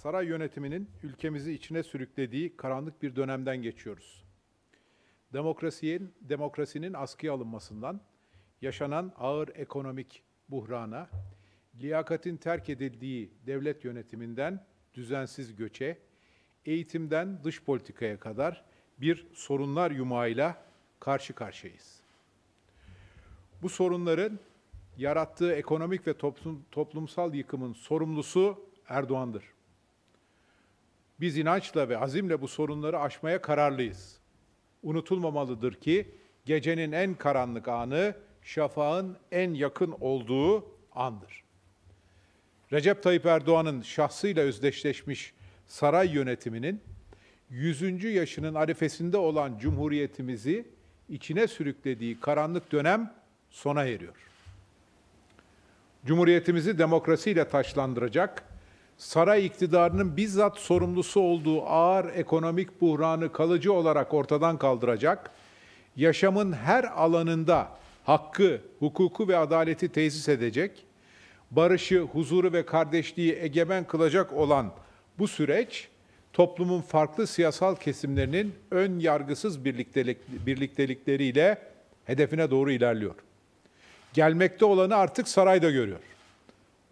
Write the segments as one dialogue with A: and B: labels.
A: saray yönetiminin ülkemizi içine sürüklediği karanlık bir dönemden geçiyoruz. Demokrasinin demokrasinin askıya alınmasından, yaşanan ağır ekonomik buhrana, liyakatin terk edildiği devlet yönetiminden düzensiz göçe, eğitimden dış politikaya kadar bir sorunlar yumağıyla karşı karşıyayız. Bu sorunların yarattığı ekonomik ve toplumsal yıkımın sorumlusu Erdoğan'dır. Biz inançla ve azimle bu sorunları aşmaya kararlıyız. Unutulmamalıdır ki gecenin en karanlık anı şafağın en yakın olduğu andır. Recep Tayyip Erdoğan'ın şahsıyla özdeşleşmiş saray yönetiminin 100. yaşının arifesinde olan cumhuriyetimizi içine sürüklediği karanlık dönem sona eriyor. Cumhuriyetimizi demokrasiyle taşlandıracak saray iktidarının bizzat sorumlusu olduğu ağır ekonomik buhranı kalıcı olarak ortadan kaldıracak, yaşamın her alanında hakkı, hukuku ve adaleti tesis edecek, barışı, huzuru ve kardeşliği egemen kılacak olan bu süreç, toplumun farklı siyasal kesimlerinin ön yargısız birliktelik, birliktelikleriyle hedefine doğru ilerliyor. Gelmekte olanı artık saray da görüyor.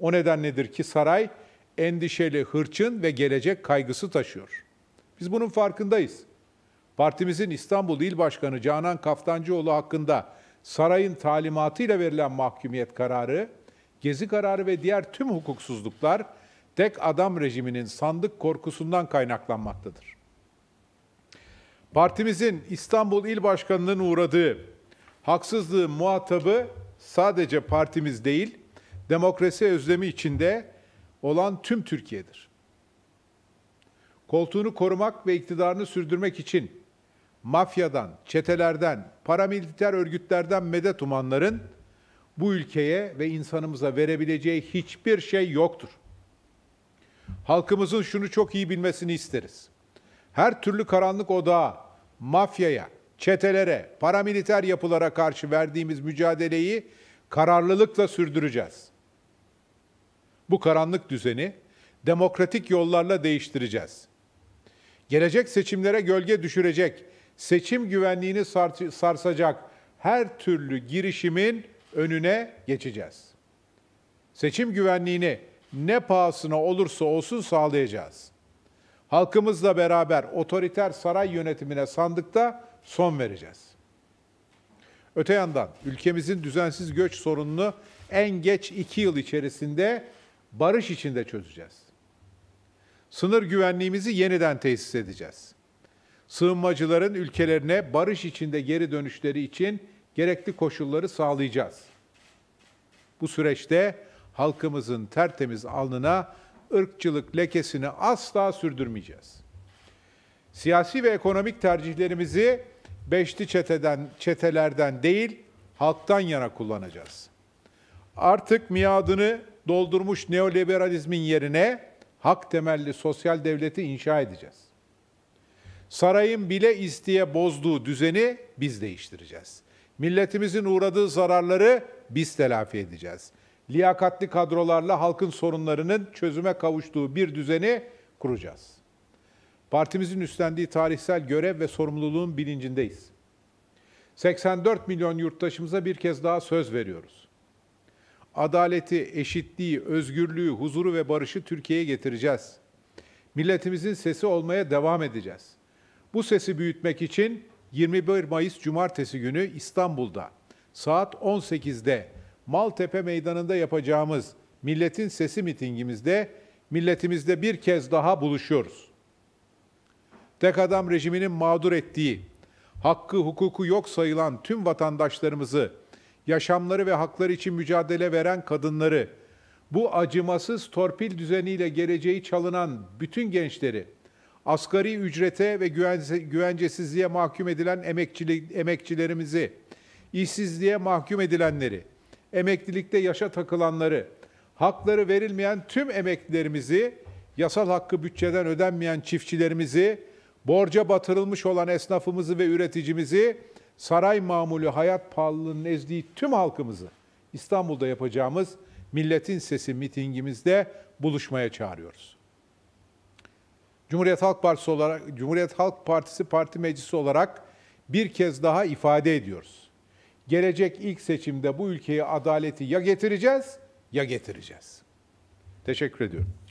A: O nedenledir ki saray, endişeli, hırçın ve gelecek kaygısı taşıyor. Biz bunun farkındayız. Partimizin İstanbul İl Başkanı Canan Kaftancıoğlu hakkında sarayın talimatıyla verilen mahkumiyet kararı, gezi kararı ve diğer tüm hukuksuzluklar tek adam rejiminin sandık korkusundan kaynaklanmaktadır. Partimizin İstanbul İl Başkanı'nın uğradığı haksızlığın muhatabı sadece partimiz değil, demokrasi özlemi içinde olan tüm Türkiye'dir. Koltuğunu korumak ve iktidarını sürdürmek için mafyadan, çetelerden, paramiliter örgütlerden medet umanların bu ülkeye ve insanımıza verebileceği hiçbir şey yoktur. Halkımızın şunu çok iyi bilmesini isteriz. Her türlü karanlık odağa, mafyaya, çetelere, paramiliter yapılara karşı verdiğimiz mücadeleyi kararlılıkla sürdüreceğiz. Bu karanlık düzeni demokratik yollarla değiştireceğiz. Gelecek seçimlere gölge düşürecek, seçim güvenliğini sarsacak her türlü girişimin önüne geçeceğiz. Seçim güvenliğini ne pahasına olursa olsun sağlayacağız. Halkımızla beraber otoriter saray yönetimine sandıkta son vereceğiz. Öte yandan ülkemizin düzensiz göç sorununu en geç iki yıl içerisinde barış içinde çözeceğiz. Sınır güvenliğimizi yeniden tesis edeceğiz. Sığınmacıların ülkelerine barış içinde geri dönüşleri için gerekli koşulları sağlayacağız. Bu süreçte halkımızın tertemiz alnına ırkçılık lekesini asla sürdürmeyeceğiz. Siyasi ve ekonomik tercihlerimizi beşli çeteden, çetelerden değil, halktan yana kullanacağız. Artık miadını doldurmuş neoliberalizmin yerine hak temelli sosyal devleti inşa edeceğiz. Sarayın bile isteye bozduğu düzeni biz değiştireceğiz. Milletimizin uğradığı zararları biz telafi edeceğiz. Liyakatli kadrolarla halkın sorunlarının çözüme kavuştuğu bir düzeni kuracağız. Partimizin üstlendiği tarihsel görev ve sorumluluğun bilincindeyiz. 84 milyon yurttaşımıza bir kez daha söz veriyoruz adaleti, eşitliği, özgürlüğü, huzuru ve barışı Türkiye'ye getireceğiz. Milletimizin sesi olmaya devam edeceğiz. Bu sesi büyütmek için 21 Mayıs Cumartesi günü İstanbul'da saat 18'de Maltepe Meydanı'nda yapacağımız Milletin Sesi mitingimizde milletimizde bir kez daha buluşuyoruz. Tek adam rejiminin mağdur ettiği, hakkı hukuku yok sayılan tüm vatandaşlarımızı yaşamları ve hakları için mücadele veren kadınları, bu acımasız torpil düzeniyle geleceği çalınan bütün gençleri, asgari ücrete ve güvencesizliğe mahkum edilen emekçili, emekçilerimizi, işsizliğe mahkum edilenleri, emeklilikte yaşa takılanları, hakları verilmeyen tüm emeklilerimizi, yasal hakkı bütçeden ödenmeyen çiftçilerimizi, borca batırılmış olan esnafımızı ve üreticimizi, saray mamulü hayat pahalılığının ezdiği tüm halkımızı İstanbul'da yapacağımız Milletin Sesi mitingimizde buluşmaya çağırıyoruz. Cumhuriyet Halk Partisi olarak Cumhuriyet Halk Partisi Parti Meclisi olarak bir kez daha ifade ediyoruz. Gelecek ilk seçimde bu ülkeye adaleti ya getireceğiz ya getireceğiz. Teşekkür ediyorum.